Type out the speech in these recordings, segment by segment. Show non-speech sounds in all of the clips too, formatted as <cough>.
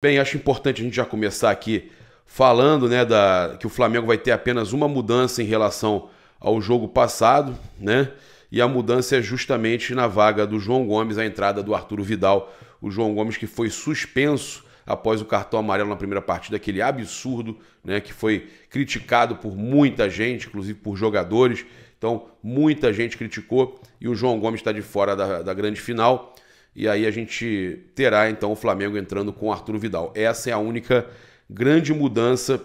Bem, acho importante a gente já começar aqui falando né, da, que o Flamengo vai ter apenas uma mudança em relação ao jogo passado, né? E a mudança é justamente na vaga do João Gomes, a entrada do Arturo Vidal. O João Gomes que foi suspenso após o cartão amarelo na primeira partida, aquele absurdo, né? Que foi criticado por muita gente, inclusive por jogadores. Então, muita gente criticou e o João Gomes está de fora da, da grande final. E aí a gente terá então o Flamengo entrando com o Arthur Vidal. Essa é a única grande mudança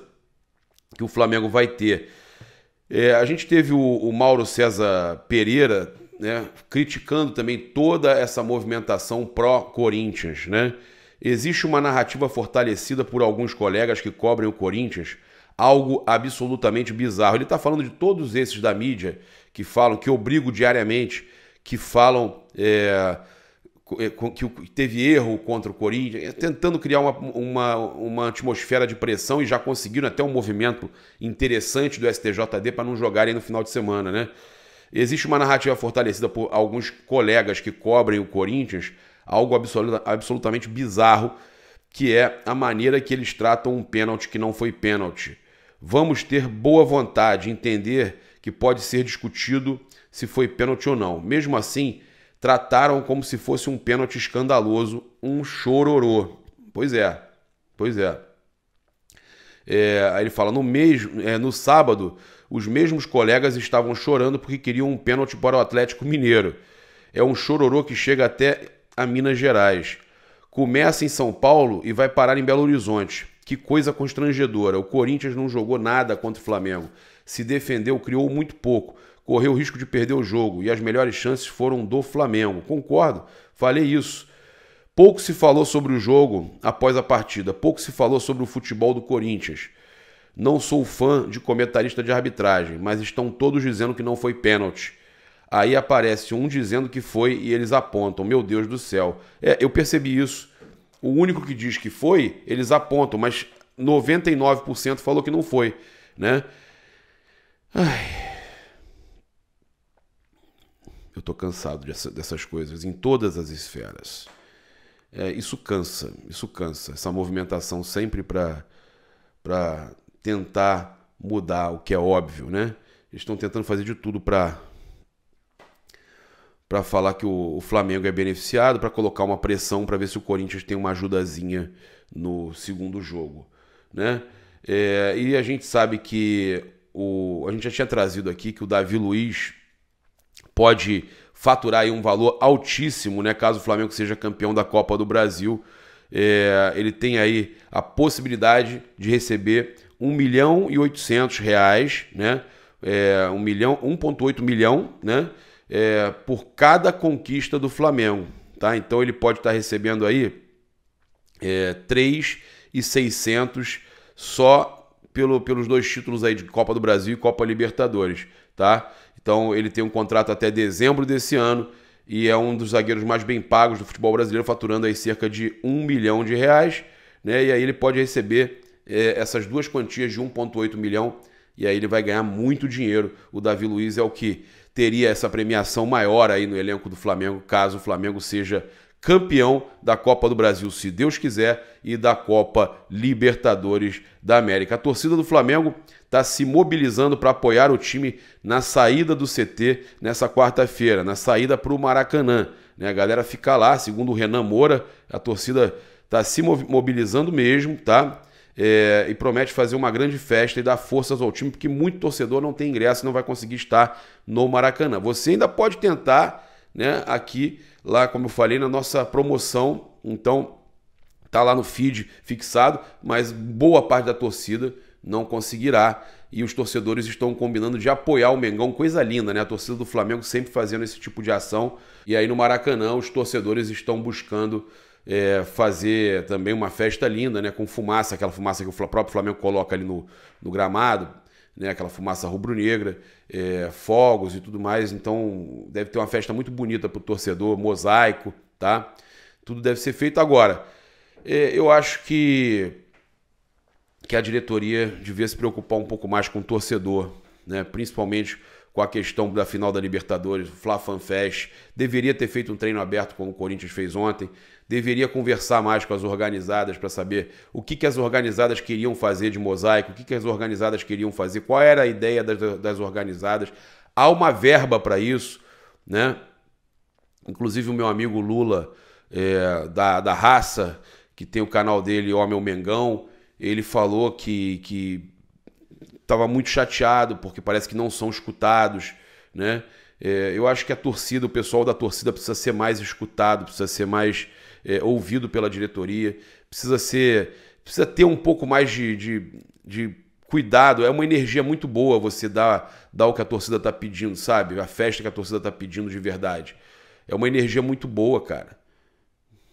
que o Flamengo vai ter. É, a gente teve o, o Mauro César Pereira né, criticando também toda essa movimentação pró-Corinthians. Né? Existe uma narrativa fortalecida por alguns colegas que cobrem o Corinthians, algo absolutamente bizarro. Ele está falando de todos esses da mídia que falam, que eu brigo diariamente, que falam. É, eh, que teve erro contra o Corinthians, eh, tentando criar uma, uma, uma atmosfera de pressão e já conseguiram até um movimento interessante do STJD para não jogarem no final de semana, né? Existe uma narrativa fortalecida por alguns colegas que cobrem o Corinthians, algo absoluta, absolutamente bizarro, que é a maneira que eles tratam um pênalti que não foi pênalti. Vamos ter boa vontade, entender que pode ser discutido se foi pênalti ou não. Mesmo assim, trataram como se fosse um pênalti escandaloso, um chororô. Pois é, pois é. é aí ele fala: no, mesmo, é, no sábado, os mesmos colegas estavam chorando porque queriam um pênalti para o Atlético Mineiro. É um chororô que chega até a Minas Gerais. Começa em São Paulo e vai parar em Belo Horizonte. Que coisa constrangedora. O Corinthians não jogou nada contra o Flamengo se defendeu, criou muito pouco, correu o risco de perder o jogo e as melhores chances foram do Flamengo. Concordo, falei isso. Pouco se falou sobre o jogo após a partida, pouco se falou sobre o futebol do Corinthians. Não sou fã de comentarista de arbitragem, mas estão todos dizendo que não foi pênalti. Aí aparece um dizendo que foi e eles apontam. Meu Deus do céu. É, eu percebi isso. O único que diz que foi, eles apontam, mas 99% falou que não foi, né? Ai. Eu estou cansado dessa, dessas coisas em todas as esferas. É, isso cansa, isso cansa. Essa movimentação sempre para tentar mudar o que é óbvio, né? Eles estão tentando fazer de tudo para para falar que o, o, Flamengo é beneficiado, para colocar uma pressão para ver se o Corinthians tem uma ajudazinha no segundo jogo, né? É, e a gente sabe que o, a gente já tinha trazido aqui que o Davi Luiz pode faturar um valor altíssimo, né? Caso o Flamengo seja campeão da Copa do Brasil, é, ele tem aí a possibilidade de receber 1 milhão e 800 reais, né? É, 1 milhão, 1.8 milhão, né? É, por cada conquista do Flamengo, tá? Então ele pode estar tá recebendo aí é, 3 e 600 só pelo, pelos dois títulos aí de Copa do Brasil e Copa Libertadores, tá? Então ele tem um contrato até dezembro desse ano e é um dos zagueiros mais bem pagos do futebol brasileiro, faturando aí cerca de um milhão de reais, né? E aí ele pode receber é, essas duas quantias de 1,8 milhão e aí ele vai ganhar muito dinheiro. O Davi Luiz é o que teria essa premiação maior aí no elenco do Flamengo, caso o Flamengo seja campeão da Copa do Brasil, se Deus quiser, e da Copa Libertadores da América. A torcida do Flamengo está se mobilizando para apoiar o time na saída do CT nessa quarta-feira, na saída para o Maracanã. Né? A galera fica lá, segundo o Renan Moura, a torcida está se mobilizando mesmo, tá? É, e promete fazer uma grande festa e dar forças ao time, porque muito torcedor não tem ingresso e não vai conseguir estar no Maracanã. Você ainda pode tentar né, aqui, lá como eu falei, na nossa promoção. Então, tá lá no feed fixado, mas boa parte da torcida não conseguirá. E os torcedores estão combinando de apoiar o Mengão, coisa linda, né? A torcida do Flamengo sempre fazendo esse tipo de ação. E aí no Maracanã, os torcedores estão buscando é, fazer também uma festa linda, né? Com fumaça, aquela fumaça que o próprio Flamengo coloca ali no, no gramado, né, aquela fumaça rubro-negra, é, fogos e tudo mais. Então deve ter uma festa muito bonita para o torcedor, mosaico, tá? Tudo deve ser feito agora. É, eu acho que que a diretoria devia se preocupar um pouco mais com o torcedor, né? Principalmente com a questão da final da Libertadores, o Fla Fanfest, deveria ter feito um treino aberto como o Corinthians fez ontem, deveria conversar mais com as organizadas para saber o que, que as organizadas queriam fazer de mosaico, o que, que as organizadas queriam fazer, qual era a ideia das, das organizadas. Há uma verba para isso, né? Inclusive o meu amigo Lula, é, da, da Raça, que tem o canal dele Homem ou Mengão, ele falou que, que estava muito chateado porque parece que não são escutados, né? É, eu acho que a torcida, o pessoal da torcida precisa ser mais escutado, precisa ser mais é, ouvido pela diretoria, precisa ser, precisa ter um pouco mais de, de, de cuidado. É uma energia muito boa você dar, dar o que a torcida está pedindo, sabe? A festa que a torcida está pedindo de verdade. É uma energia muito boa, cara.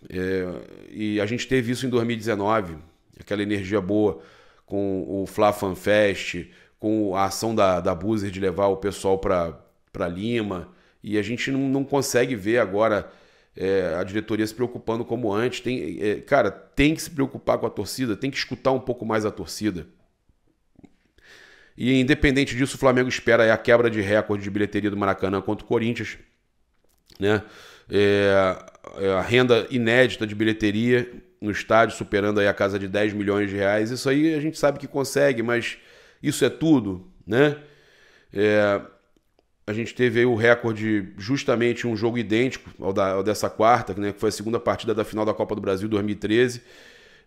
É, e a gente teve isso em 2019, aquela energia boa com o Fla Fan Fest, com a ação da, da Buzer de levar o pessoal para Lima. E a gente não, não consegue ver agora é, a diretoria se preocupando como antes. Tem, é, cara, tem que se preocupar com a torcida, tem que escutar um pouco mais a torcida. E independente disso, o Flamengo espera a quebra de recorde de bilheteria do Maracanã contra o Corinthians. Né? É, é a renda inédita de bilheteria um estádio superando aí a casa de 10 milhões de reais. Isso aí a gente sabe que consegue, mas isso é tudo, né? É, a gente teve aí o recorde justamente um jogo idêntico ao, da, ao dessa quarta, né, que foi a segunda partida da final da Copa do Brasil 2013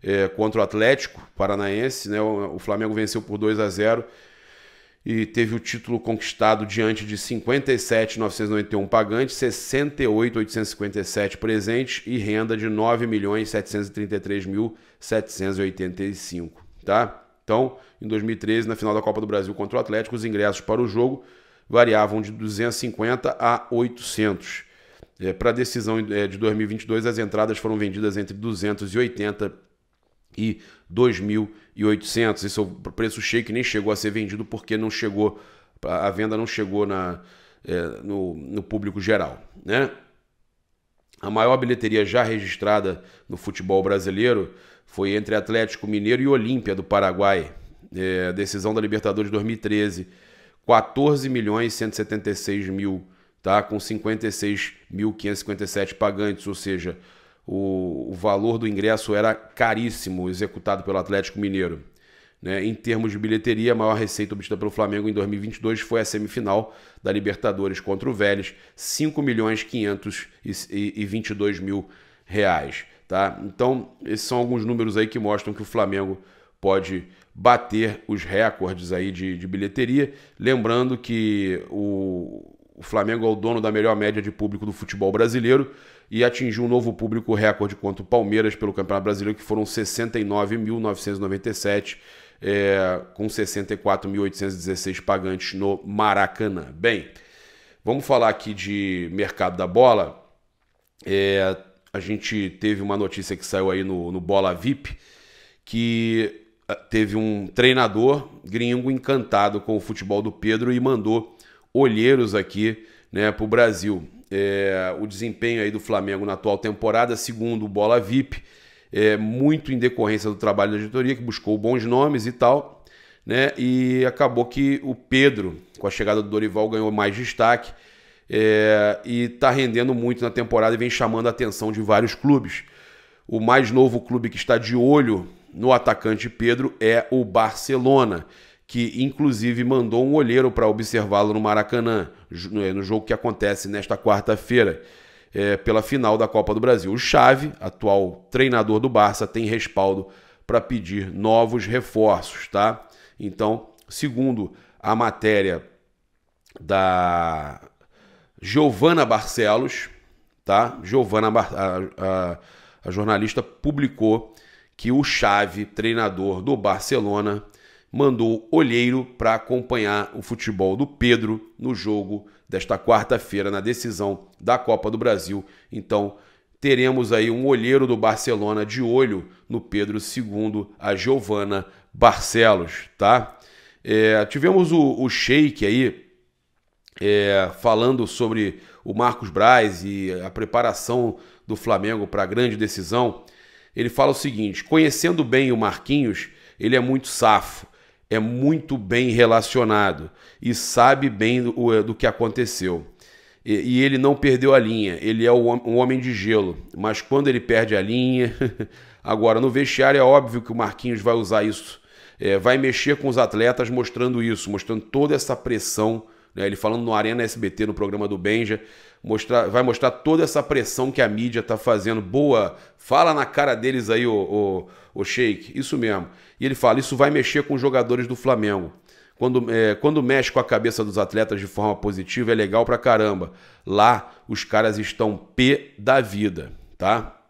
é, contra o Atlético Paranaense. Né, o, o Flamengo venceu por 2 a 0 e teve o título conquistado diante de 57.991 pagantes, 68.857 presentes e renda de 9.733.785, tá? Então, em 2013, na final da Copa do Brasil contra o Atlético, os ingressos para o jogo variavam de 250 a 800. É, para a decisão é, de 2022, as entradas foram vendidas entre 280 e 2.800. Esse é o preço cheio que nem chegou a ser vendido porque não chegou a venda não chegou na, é, no, no, público geral, né? A maior bilheteria já registrada no futebol brasileiro foi entre Atlético Mineiro e Olímpia do Paraguai. É, decisão da Libertadores 2013, 14 milhões 176 mil, tá? Com 56.557 pagantes, ou seja, o, o valor do ingresso era caríssimo, executado pelo Atlético Mineiro. Né? Em termos de bilheteria, a maior receita obtida pelo Flamengo em 2022 foi a semifinal da Libertadores contra o Vélez, 5 milhões mil reais. Tá? Então, esses são alguns números aí que mostram que o Flamengo pode bater os recordes aí de, de bilheteria. Lembrando que o, o Flamengo é o dono da melhor média de público do futebol brasileiro e atingiu um novo público recorde contra o Palmeiras pelo Campeonato Brasileiro, que foram 69.997, é, com 64.816 pagantes no Maracanã. Bem, vamos falar aqui de mercado da bola. É, a gente teve uma notícia que saiu aí no, no Bola VIP, que ah, teve um treinador gringo encantado com o futebol do Pedro e mandou olheiros aqui né, para o Brasil. É, o desempenho aí do Flamengo na atual temporada, segundo o Bola VIP, é muito em decorrência do trabalho da diretoria, que buscou bons nomes e tal, né? E acabou que o Pedro, com a chegada do Dorival, ganhou mais destaque é, e está rendendo muito na temporada e vem chamando a atenção de vários clubes. O mais novo clube que está de olho no atacante Pedro é o Barcelona que inclusive mandou um olheiro para observá-lo no Maracanã, é, no jogo que acontece nesta quarta-feira. É, pela final da Copa do Brasil. O Chave, atual treinador do Barça, tem respaldo para pedir novos reforços, tá? Então, segundo a matéria da Giovana Barcelos, tá? Giovana Bar a, a, a jornalista publicou que o Chave, treinador do Barcelona, mandou Olheiro para acompanhar o futebol do Pedro no jogo desta quarta-feira, na decisão da Copa do Brasil. Então, teremos aí um olheiro do Barcelona de olho no Pedro segundo a Giovana Barcelos, tá? É, tivemos o, o Sheik aí é, falando sobre o Marcos Braz e a preparação do Flamengo para a grande decisão. Ele fala o seguinte: conhecendo bem o Marquinhos, ele é muito safo é muito bem relacionado e sabe bem do, do que aconteceu. E, e, ele não perdeu a linha, ele é um homem de gelo, mas quando ele perde a linha. <laughs> Agora, no vestiário é óbvio que o Marquinhos vai usar isso, é, vai mexer com os atletas mostrando isso, mostrando toda essa pressão né? Ele falando no Arena SBT, no programa do Benja, mostrar, vai mostrar toda essa pressão que a mídia está fazendo. Boa, fala na cara deles aí, o, o, o Sheik. Isso mesmo. E ele fala: isso vai mexer com os jogadores do Flamengo. Quando, é, quando mexe com a cabeça dos atletas de forma positiva, é legal pra caramba. Lá, os caras estão P da vida, tá?